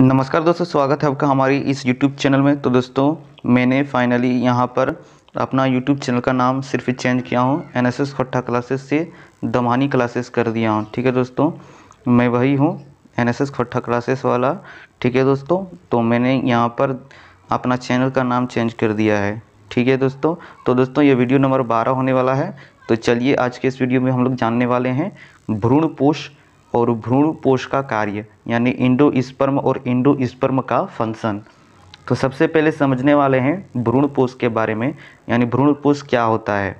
नमस्कार दोस्तों स्वागत है आपका हमारी इस YouTube चैनल में तो दोस्तों मैंने फाइनली यहाँ पर अपना YouTube चैनल का नाम सिर्फ चेंज किया हूँ N S S Khatta classes से दमानी क्लासेस कर दिया हूँ ठीक है दोस्तों मैं वही हूँ N S S Khatta classes वाला ठीक है दोस्तों तो मैंने यहाँ पर अपना चैनल का नाम चेंज कर दिया है ठीक है दोस्तों तो दोस्तों ये वीडियो नंबर बारह होने वाला है तो चलिए आज के इस वीडियो में हम लोग जानने वाले हैं भ्रूण पोष और भ्रूण पोष का कार्य यानी इंडो स्पर्म और इंडो स्पर्म का फंक्शन तो सबसे पहले समझने वाले हैं भ्रूण पोष के बारे में यानी भ्रूण पोष क्या होता है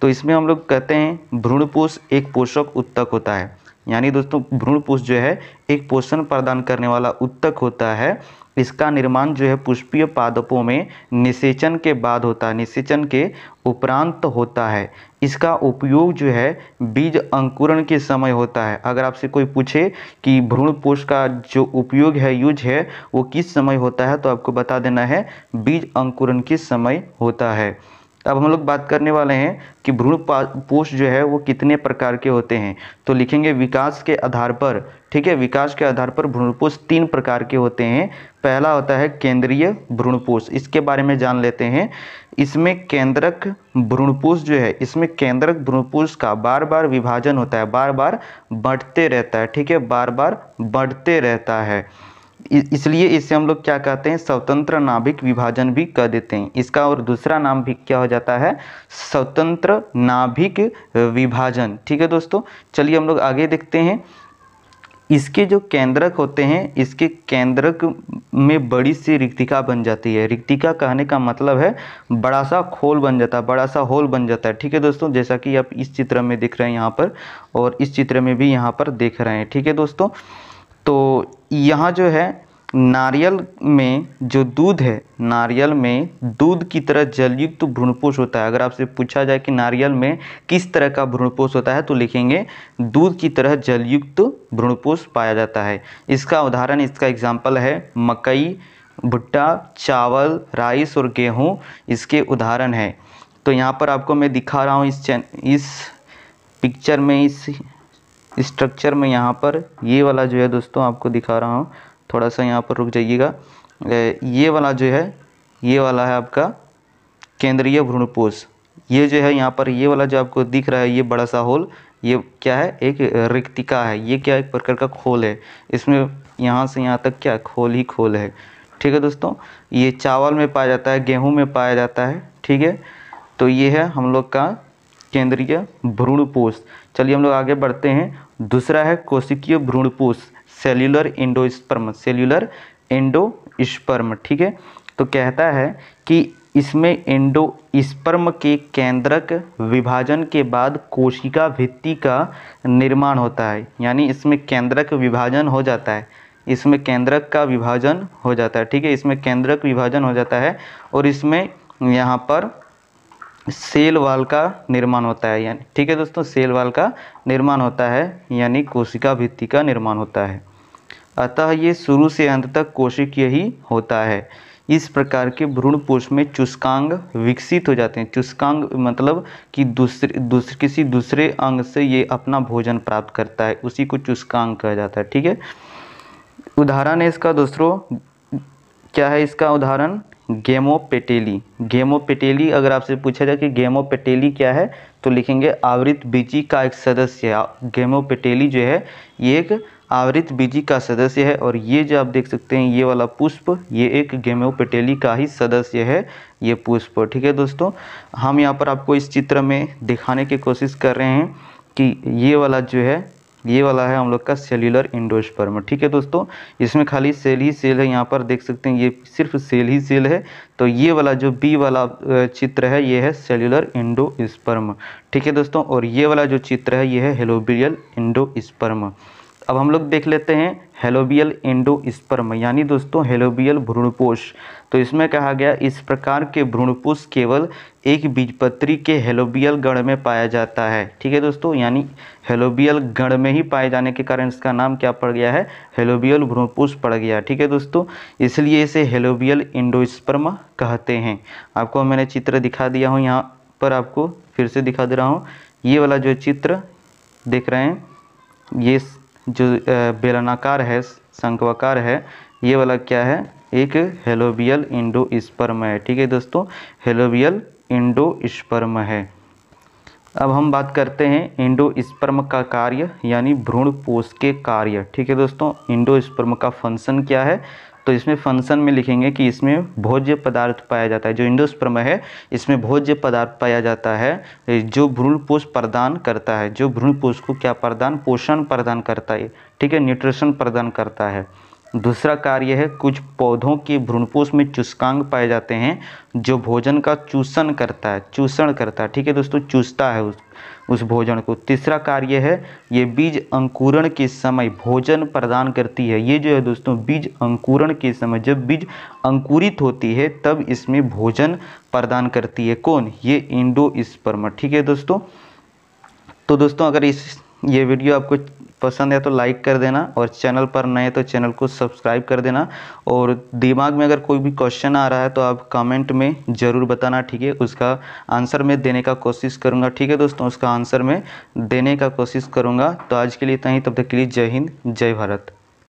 तो इसमें हम लोग कहते हैं भ्रूण पोष एक पोषक उत्तक होता है यानी दोस्तों भ्रूण पोष जो है एक पोषण प्रदान करने वाला उत्तक होता है इसका निर्माण जो है पुष्पीय पादपों में निषेचन के बाद होता है निषेचन के उपरांत होता है इसका उपयोग जो है बीज अंकुरण के समय होता है अगर आपसे कोई पूछे कि भ्रूण पोष का जो उपयोग है यूज है वो किस समय होता है तो आपको बता देना है बीज अंकुरण के समय होता है अब हम लोग बात करने वाले हैं कि भ्रूण पोष जो है वो कितने प्रकार के होते हैं तो लिखेंगे विकास के आधार पर ठीक है विकास के आधार पर भ्रूणपोष तीन प्रकार के होते हैं पहला होता है केंद्रीय भ्रूणपोष इसके बारे में जान लेते हैं इसमें केंद्रक भ्रूणपोष जो है इसमें केंद्रक भ्रूणपोष का बार बार विभाजन होता है बार बार बढ़ते रहता है ठीक है बार बार बढ़ते रहता है इसलिए इसे हम लोग क्या कहते हैं स्वतंत्र नाभिक विभाजन भी कह देते हैं इसका और दूसरा नाम भी क्या हो जाता है स्वतंत्र नाभिक विभाजन ठीक है दोस्तों चलिए हम लोग आगे देखते हैं इसके जो केंद्रक होते हैं इसके केंद्रक में बड़ी सी रिक्तिका बन जाती है रिक्तिका कहने का मतलब है बड़ा सा खोल बन जाता है बड़ा सा होल बन जाता है ठीक है दोस्तों जैसा कि आप इस चित्र में देख रहे हैं यहाँ पर और इस चित्र में भी यहाँ पर देख रहे हैं ठीक है दोस्तों तो यहाँ जो है नारियल में जो दूध है नारियल में दूध की तरह जलयुक्त भ्रूणपोष होता है अगर आपसे पूछा जाए कि नारियल में किस तरह का भ्रूणपोष होता है तो लिखेंगे दूध की तरह जलयुक्त भ्रूणपोष पाया जाता है इसका उदाहरण इसका एग्जाम्पल है मकई भुट्टा चावल राइस और गेहूँ इसके उदाहरण है तो यहाँ पर आपको मैं दिखा रहा हूँ इस चैन इस पिक्चर में इस स्ट्रक्चर में यहाँ पर ये वाला जो है दोस्तों आपको दिखा रहा हूँ थोड़ा सा यहाँ पर रुक जाइएगा ये वाला जो है ये वाला है आपका केंद्रीय भ्रूणपोष ये जो है यहाँ पर ये वाला जो आपको दिख रहा है ये बड़ा सा होल ये क्या है एक रिक्तिका है ये क्या एक प्रकार का खोल है इसमें यहाँ से यहाँ तक क्या खोल ही खोल है ठीक है दोस्तों ये चावल में पाया जाता है गेहूँ में पाया जाता है ठीक है तो ये है हम लोग का केंद्रीय भ्रूणपोष चलिए हम लोग आगे बढ़ते हैं दूसरा है कोशिकीय भ्रूणपोष सेल्यूलर एंडोस्पर्म सेल्युलर एंडोस्पर्म ठीक है तो कहता है कि इसमें एंडोस्पर्म के केंद्रक विभाजन के बाद कोशिका भित्ति का निर्माण होता है यानी इसमें केंद्रक विभाजन हो जाता है इसमें केंद्रक का विभाजन हो जाता है ठीक है इसमें केंद्रक विभाजन हो जाता है और इसमें यहाँ पर सेल वाल का निर्माण होता है यानी ठीक है दोस्तों सेल वाल का निर्माण होता है यानी कोशिका भित्ति का निर्माण होता है अतः ये शुरू से अंत तक कोशिकीय ही होता है इस प्रकार के भ्रूण पोष में चुस्कांग विकसित हो जाते हैं चुस्कांग मतलब कि दूसरे दूसरे किसी दूसरे अंग से ये अपना भोजन प्राप्त करता है उसी को चुस्कांग कहा जाता है ठीक है उदाहरण है इसका दोस्तों क्या है इसका उदाहरण गेमोपेटेली गेमोपेटेली अगर आपसे पूछा जाए कि गेमोपेटेली क्या है तो लिखेंगे आवृत बीजी का एक सदस्य गेमोपेटेली जो है ये एक आवृत बीजी का सदस्य है और ये जो आप देख सकते हैं ये वाला पुष्प ये एक गेमोपेटेली का ही सदस्य है ये पुष्प ठीक है दोस्तों हम यहाँ पर आपको इस चित्र में दिखाने की कोशिश कर रहे हैं कि ये वाला जो है ये वाला है हम लोग का सेल्यूलर इंडोस्पर्म ठीक है दोस्तों इसमें खाली सेल ही सेल है यहाँ पर देख सकते हैं ये सिर्फ सेल ही सेल है तो ये वाला जो बी वाला चित्र है ये है सेल्यूलर इंडोस्पर्म ठीक है दोस्तों और ये वाला जो चित्र है ये है हेलोबियल इंडोस्पर्म अब हम लोग देख लेते हैं हेलोबियल स्पर्म यानी दोस्तों हेलोबियल भ्रूणपोष तो इसमें कहा गया इस प्रकार के भ्रूणपोष केवल एक बीजपत्री के हेलोबियल गण में पाया जाता है ठीक है दोस्तों यानी हेलोबियल गण में ही पाए जाने के कारण इसका नाम क्या पड़ गया है हेलोबियल भ्रूणपोष पड़ गया ठीक है दोस्तों इसलिए इसे हेलोबियल इंडोस्पर्म कहते हैं आपको मैंने चित्र दिखा दिया हूँ यहाँ पर आपको फिर से दिखा दे रहा हूँ ये वाला जो चित्र देख रहे हैं ये जो बेलनाकार है शंकवाकार है ये वाला क्या है एक हेलोबियल इंडो स्पर्म है ठीक है दोस्तों हेलोबियल इंडो स्पर्म है अब हम बात करते हैं इंडो स्पर्म का कार्य यानी भ्रूण पोष के कार्य ठीक है दोस्तों इंडो स्पर्म का फंक्शन क्या है तो इसमें फंक्शन में लिखेंगे कि इसमें भोज्य पदार्थ पाया जाता है जो इंडोस्पर्म है इसमें भोज्य पदार्थ पाया जाता है जो भ्रूण पोष प्रदान करता है जो भ्रूण पोष को क्या प्रदान पोषण प्रदान करता है ठीक है न्यूट्रिशन प्रदान करता है दूसरा कार्य है कुछ पौधों के भ्रूणपोष में चुस्कांग पाए जाते हैं जो भोजन का चूषण करता है चूषण करता है ठीक है दोस्तों चूसता है उस उस भोजन को तीसरा कार्य है ये बीज अंकुरण के समय भोजन प्रदान करती है ये जो है दोस्तों बीज अंकुरण के समय जब बीज अंकुरित होती है तब इसमें भोजन प्रदान करती है कौन ये इंडो ठीक है दोस्तों तो दोस्तों अगर इस ये वीडियो आपको पसंद है तो लाइक कर देना और चैनल पर नए तो चैनल को सब्सक्राइब कर देना और दिमाग में अगर कोई भी क्वेश्चन आ रहा है तो आप कमेंट में ज़रूर बताना ठीक है उसका आंसर मैं देने का कोशिश करूँगा ठीक है दोस्तों उसका आंसर मैं देने का कोशिश करूँगा तो आज के लिए इतना ही तब तक के लिए जय हिंद जय भारत